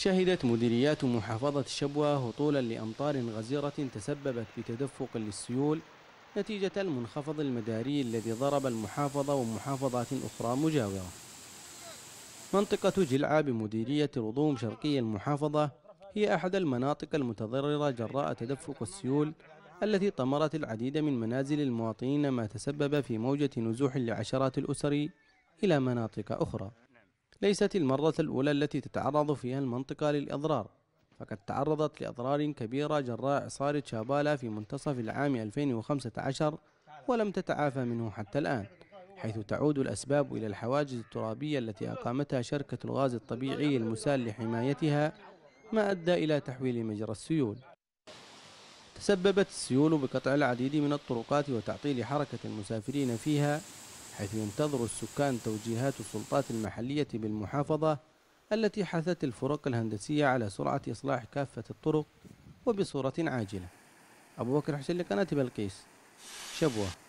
شهدت مديريات محافظة شبوة هطولا لأمطار غزيرة تسببت بتدفق للسيول نتيجة المنخفض المداري الذي ضرب المحافظة ومحافظات أخرى مجاورة منطقة جلعة بمديرية رضوم شرقي المحافظة هي أحد المناطق المتضررة جراء تدفق السيول التي طمرت العديد من منازل المواطنين ما تسبب في موجة نزوح لعشرات الأسر إلى مناطق أخرى ليست المرة الأولى التي تتعرض فيها المنطقة للأضرار فقد تعرضت لأضرار كبيرة جراء إعصار شابالا في منتصف العام 2015 ولم تتعافى منه حتى الآن حيث تعود الأسباب إلى الحواجز الترابية التي أقامتها شركة الغاز الطبيعي المسال لحمايتها ما أدى إلى تحويل مجرى السيول تسببت السيول بقطع العديد من الطرقات وتعطيل حركة المسافرين فيها حيث ينتظر السكان توجيهات السلطات المحلية بالمحافظة التي حثت الفرق الهندسية على سرعة إصلاح كافة الطرق وبصورة عاجلة أبو بكر حسين لقناة بلقيس شبوه